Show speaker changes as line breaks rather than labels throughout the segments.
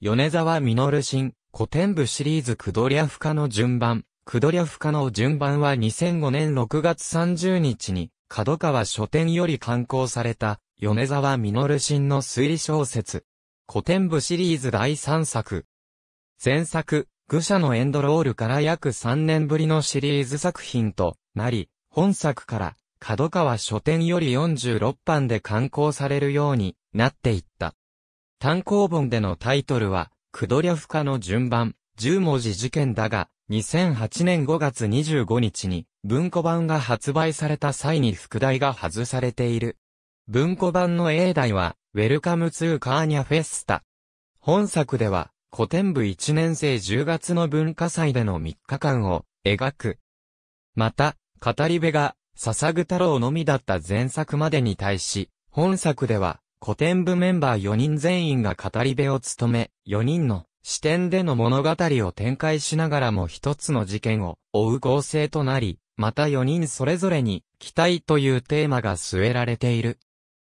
米沢実新、古典部シリーズクドリャフカの順番、クドリャフカの順番は2005年6月30日に、角川書店より刊行された、米沢実新の推理小説。古典部シリーズ第3作。前作、愚者のエンドロールから約3年ぶりのシリーズ作品となり、本作から、角川書店より46版で刊行されるようになっていった。単行本でのタイトルは、クドリャフカの順番、10文字事件だが、2008年5月25日に、文庫版が発売された際に副題が外されている。文庫版の英題は、ウェルカムツーカーニャフェスタ。本作では、古典部1年生10月の文化祭での3日間を描く。また、語り部が、笹ぐ太郎のみだった前作までに対し、本作では、古典部メンバー4人全員が語り部を務め、4人の視点での物語を展開しながらも一つの事件を追う構成となり、また4人それぞれに期待というテーマが据えられている。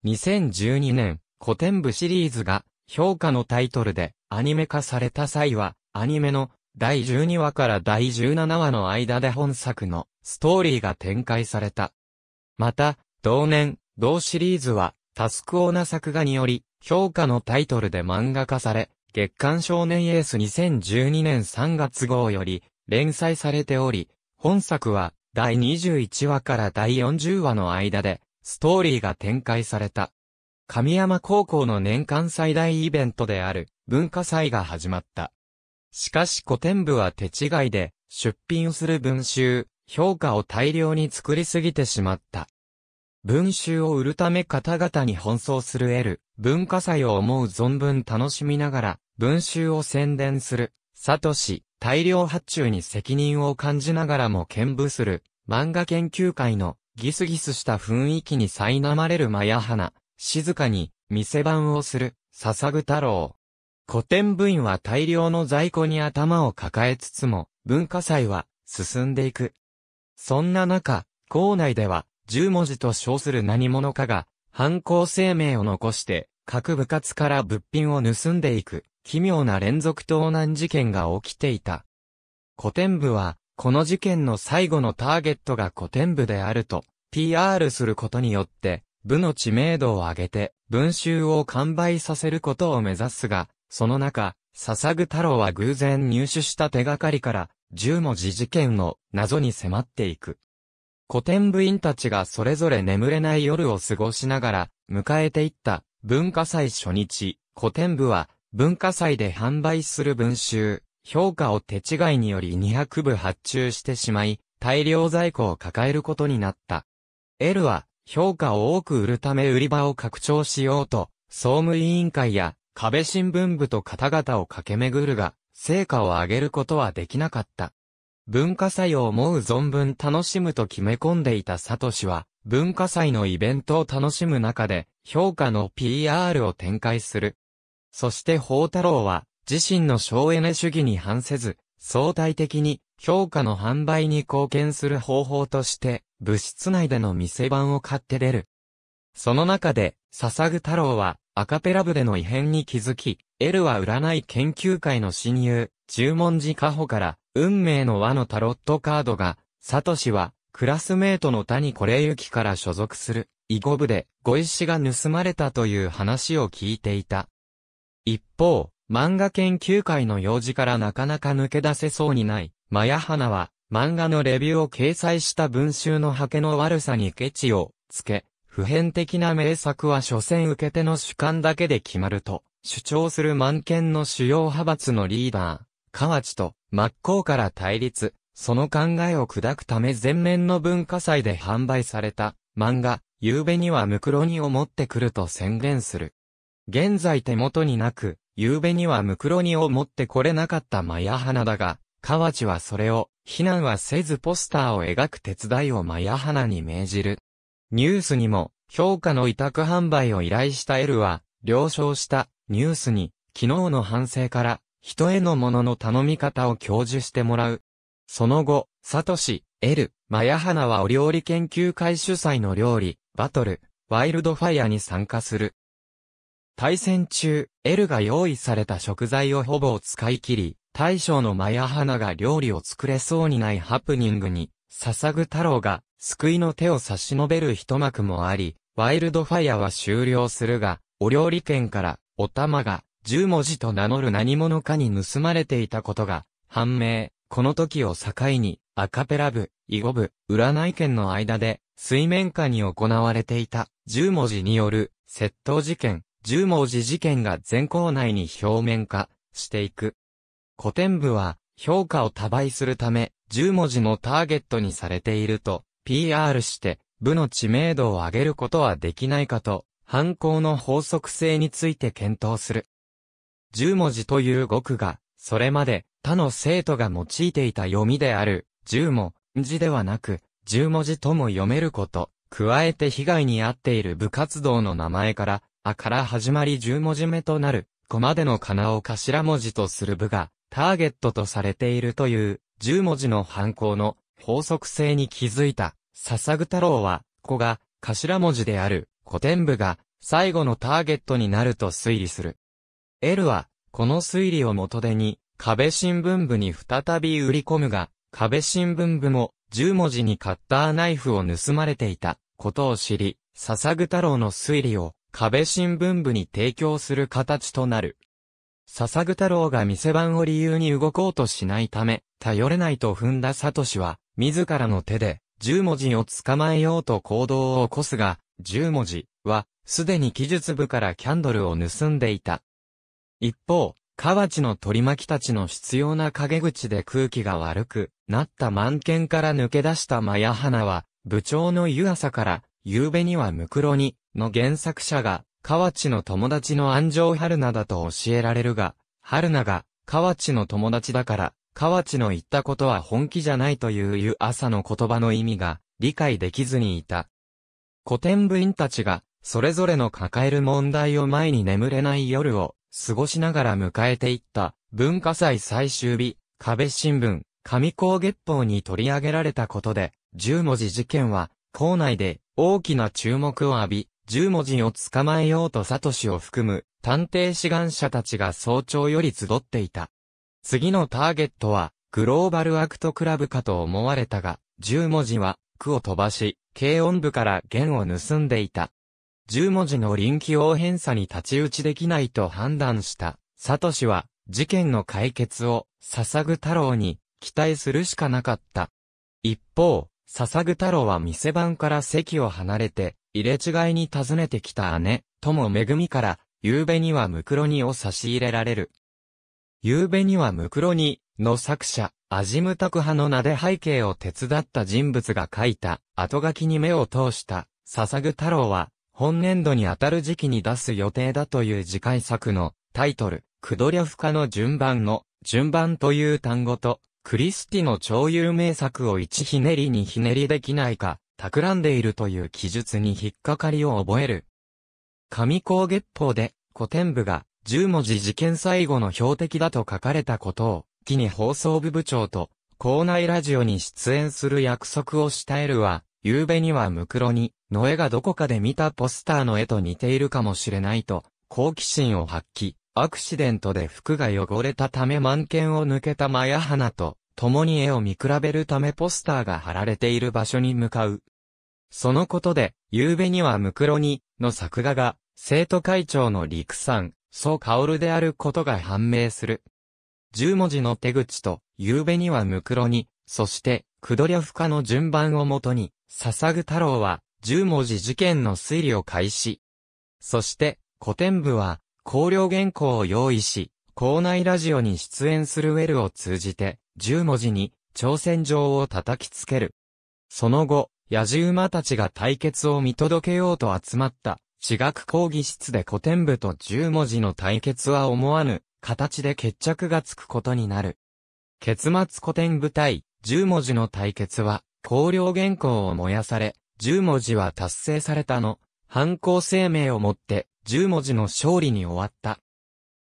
2012年、古典部シリーズが評価のタイトルでアニメ化された際は、アニメの第12話から第17話の間で本作のストーリーが展開された。また、同年、同シリーズはタスクオーナ作画により、評価のタイトルで漫画化され、月刊少年エース2012年3月号より連載されており、本作は第21話から第40話の間でストーリーが展開された。神山高校の年間最大イベントである文化祭が始まった。しかし古典部は手違いで出品する文集、評価を大量に作りすぎてしまった。文集を売るため方々に奔走する L、文化祭を思う存分楽しみながら、文集を宣伝する、サトシ、大量発注に責任を感じながらも兼務する、漫画研究会のギスギスした雰囲気に苛まれるマヤ花、静かに、店番をする、笹具太郎。古典部員は大量の在庫に頭を抱えつつも、文化祭は進んでいく。そんな中、校内では、10文字と称する何者かが、犯行声明を残して、各部活から物品を盗んでいく、奇妙な連続盗難事件が起きていた。古典部は、この事件の最後のターゲットが古典部であると、PR することによって、部の知名度を上げて、文集を完売させることを目指すが、その中、笹ぐ太郎は偶然入手した手がかりから、10文字事件の謎に迫っていく。古典部員たちがそれぞれ眠れない夜を過ごしながら、迎えていった文化祭初日、古典部は文化祭で販売する文集、評価を手違いにより200部発注してしまい、大量在庫を抱えることになった。L は評価を多く売るため売り場を拡張しようと、総務委員会や壁新聞部と方々を駆け巡るが、成果を上げることはできなかった。文化祭を思う存分楽しむと決め込んでいたサトシは、文化祭のイベントを楽しむ中で、評価の PR を展開する。そして宝太郎は、自身の省エネ主義に反せず、相対的に評価の販売に貢献する方法として、物質内での店番を買って出る。その中で、笹具太郎は、アカペラ部での異変に気づき、L は占い研究会の親友、十文字加ホから、運命の輪のタロットカードが、サトシは、クラスメートの谷これゆきから所属する、囲碁部で、碁石が盗まれたという話を聞いていた。一方、漫画研究会の用事からなかなか抜け出せそうにない、マヤハナは、漫画のレビューを掲載した文集のハケの悪さにケチをつけ、普遍的な名作は所詮受け手の主観だけで決まると、主張する満見の主要派閥のリーダー、河内と真っ向から対立、その考えを砕くため前面の文化祭で販売された漫画、夕べにはムクロニを持ってくると宣言する。現在手元になく、夕べにはムクロニを持ってこれなかったマヤ花だが、河内はそれを、非難はせずポスターを描く手伝いをマヤ花に命じる。ニュースにも、評価の委託販売を依頼したエルは、了承した、ニュースに、昨日の反省から、人へのものの頼み方を教授してもらう。その後、サトシ、エル、マヤハナはお料理研究会主催の料理、バトル、ワイルドファイアに参加する。対戦中、エルが用意された食材をほぼ使い切り、大将のマヤハナが料理を作れそうにないハプニングに、捧ぐ太郎が救いの手を差し伸べる一幕もあり、ワイルドファイアは終了するが、お料理券から、お玉が十文字と名乗る何者かに盗まれていたことが判明。この時を境に、アカペラ部、囲碁部、占い県の間で、水面下に行われていた、十文字による、窃盗事件、十文字事件が全校内に表面化していく。古典部は、評価を多倍するため、十文字のターゲットにされていると、PR して、部の知名度を上げることはできないかと、犯行の法則性について検討する。10文字という語句が、それまで他の生徒が用いていた読みである、10文字ではなく、10文字とも読めること、加えて被害に遭っている部活動の名前から、あから始まり10文字目となる、こまでのかなを頭文字とする部が、ターゲットとされているという、10文字の犯行の法則性に気づいた、笹ぐ太郎は、子が頭文字である古典部が最後のターゲットになると推理する。L は、この推理を元手に、壁新聞部に再び売り込むが、壁新聞部も、10文字にカッターナイフを盗まれていたことを知り、笹具太郎の推理を壁新聞部に提供する形となる。笹具太郎が店番を理由に動こうとしないため、頼れないと踏んだサトシは、自らの手で、10文字を捕まえようと行動を起こすが、10文字は、すでに技術部からキャンドルを盗んでいた。一方、河内の取り巻きたちの必要な陰口で空気が悪くなった満剣から抜け出したマヤ花は、部長の湯浅から、夕べにはムクロに、の原作者が、河内の友達の安城春菜だと教えられるが、春菜が、河内の友達だから、河内の言ったことは本気じゃないという湯浅の言葉の意味が、理解できずにいた。古典部員たちが、それぞれの抱える問題を前に眠れない夜を過ごしながら迎えていった文化祭最終日、壁新聞、上高月報に取り上げられたことで、十文字事件は、校内で大きな注目を浴び、十文字を捕まえようとサトシを含む探偵志願者たちが早朝より集っていた。次のターゲットは、グローバルアクトクラブかと思われたが、十文字は、区を飛ばし、軽音部から弦を盗んでいた。10文字の臨機応変さに立ち打ちできないと判断した、サトシは、事件の解決を、笹ぐ太郎に、期待するしかなかった。一方、笹ぐ太郎は店番から席を離れて、入れ違いに訪ねてきた姉、友恵みから、夕べにはムクロニを差し入れられる。夕べにはムクロニの作者、アジムタク派の名で背景を手伝った人物が書いた、後書きに目を通した、笹ぐ太郎は、本年度にあたる時期に出す予定だという次回作のタイトル、クドリャフカの順番の順番という単語と、クリスティの超有名作を一ひねりにひねりできないか、企んでいるという記述に引っかかりを覚える。上高月報で古典部が10文字事件最後の標的だと書かれたことを、機に放送部部長と校内ラジオに出演する約束をしたエルは、夕べにはムクロに、の絵がどこかで見たポスターの絵と似ているかもしれないと、好奇心を発揮、アクシデントで服が汚れたため満剣を抜けたマヤ花と、共に絵を見比べるためポスターが貼られている場所に向かう。そのことで、夕べにはムクロに、の作画が、生徒会長の陸さん、そうルであることが判明する。十文字の手口と、夕べにはムクロに、そして、クドリャフカの順番をもとに、笹具太郎は、十文字事件の推理を開始。そして、古典部は、考慮原稿を用意し、校内ラジオに出演するウェルを通じて、十文字に、挑戦状を叩きつける。その後、野じ馬たちが対決を見届けようと集まった、地学講義室で古典部と十文字の対決は思わぬ、形で決着がつくことになる。結末古典部対、十文字の対決は、公領原稿を燃やされ、10文字は達成されたの、反抗声明をもって、10文字の勝利に終わった。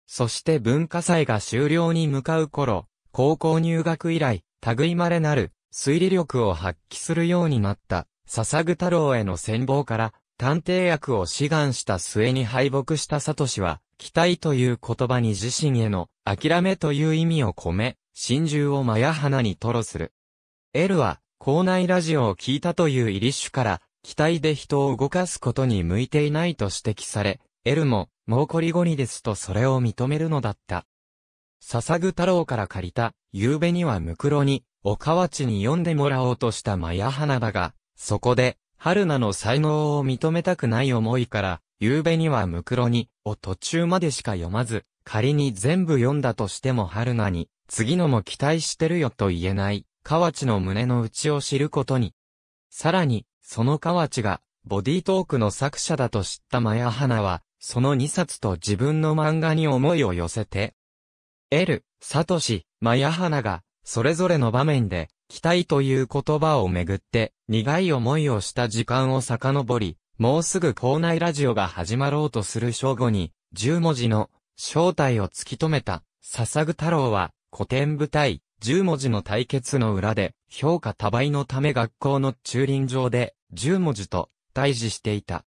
そして文化祭が終了に向かう頃、高校入学以来、類まれなる、推理力を発揮するようになった、笹具太郎への戦望から、探偵役を志願した末に敗北したサトシは、期待という言葉に自身への、諦めという意味を込め、真珠をまや花に吐露する。L は、校内ラジオを聞いたというイリッシュから、期待で人を動かすことに向いていないと指摘され、エルも、もうこりごりですとそれを認めるのだった。笹具太郎から借りた、夕べにはムクロに、おかわちに読んでもらおうとしたマヤ花だが、そこで、春菜の才能を認めたくない思いから、夕べにはムクロに、を途中までしか読まず、仮に全部読んだとしても春菜に、次のも期待してるよと言えない。河内の胸の内を知ることに。さらに、その河内が、ボディトークの作者だと知ったマヤハナは、その2冊と自分の漫画に思いを寄せて、L、サトシ、マヤハナが、それぞれの場面で、期待という言葉をめぐって、苦い思いをした時間を遡り、もうすぐ校内ラジオが始まろうとする正午に、10文字の正体を突き止めた、笹ぐ太郎は、古典舞台、10文字の対決の裏で、評価多倍のため学校の駐輪場で、10文字と、対峙していた。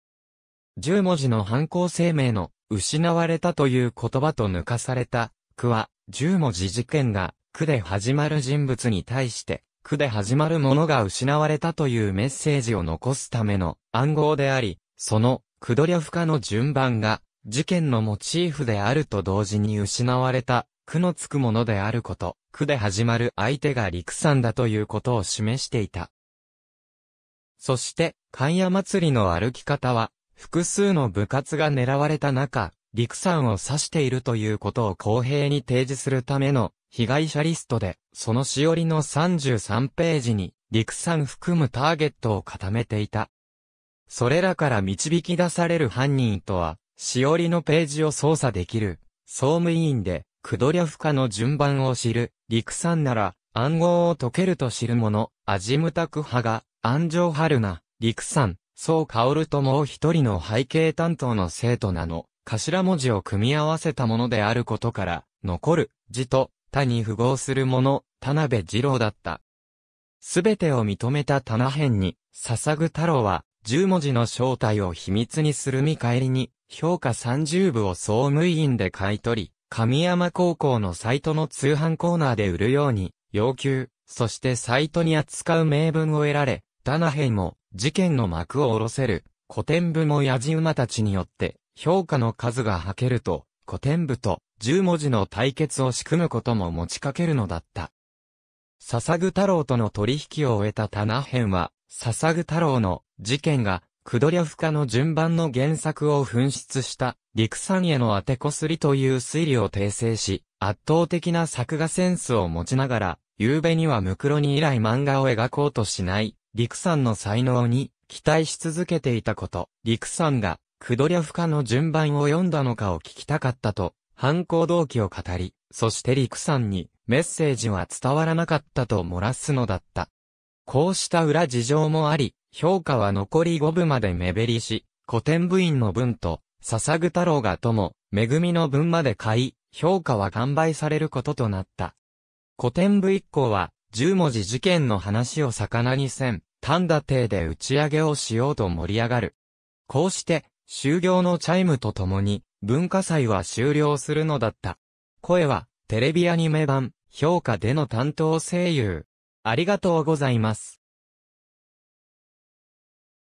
10文字の犯行声明の、失われたという言葉と抜かされた、区は、10文字事件が、区で始まる人物に対して、区で始まるものが失われたというメッセージを残すための暗号であり、その、クドリャフ化の順番が、事件のモチーフであると同時に失われた苦のつくものであること、苦で始まる相手が陸さんだということを示していた。そして、関谷祭りの歩き方は、複数の部活が狙われた中、陸さんを指しているということを公平に提示するための被害者リストで、そのしおりの33ページに、陸さん含むターゲットを固めていた。それらから導き出される犯人とは、しおりのページを操作できる、総務委員で、クドリャフカの順番を知る、陸さんなら、暗号を解けると知る者、アジムタク派が、安城春菜、陸さん、そうるともう一人の背景担当の生徒なの、頭文字を組み合わせたものであることから、残る、字と、他に符合する者、田辺二郎だった。すべてを認めた棚辺に、捧ぐ太郎は、十文字の正体を秘密にする見返りに、評価三十部を総務委員で買い取り、神山高校のサイトの通販コーナーで売るように、要求、そしてサイトに扱う名分を得られ、ダナヘイも事件の幕を下ろせる、古典部も野人馬たちによって評価の数がはけると、古典部と10文字の対決を仕組むことも持ちかけるのだった。笹具太郎との取引を終えた棚編は、笹具太郎の事件がクドリャフカの順番の原作を紛失した陸産への当てこすりという推理を訂正し、圧倒的な作画センスを持ちながら、夕べにはムクロに以来漫画を描こうとしない、陸産の才能に期待し続けていたこと、陸産がクドリャフカの順番を読んだのかを聞きたかったと、犯行動機を語り、そして陸さんにメッセージは伝わらなかったと漏らすのだった。こうした裏事情もあり、評価は残り5部まで目減りし、古典部員の分と、笹具太郎がとも、恵みの分まで買い、評価は完売されることとなった。古典部一行は、10文字事件の話を魚にせん、丹田邸で打ち上げをしようと盛り上がる。こうして、終業のチャイムとともに、文化祭は終了するのだった。声は、テレビアニメ版、評価での担当声優。ありがとうございます。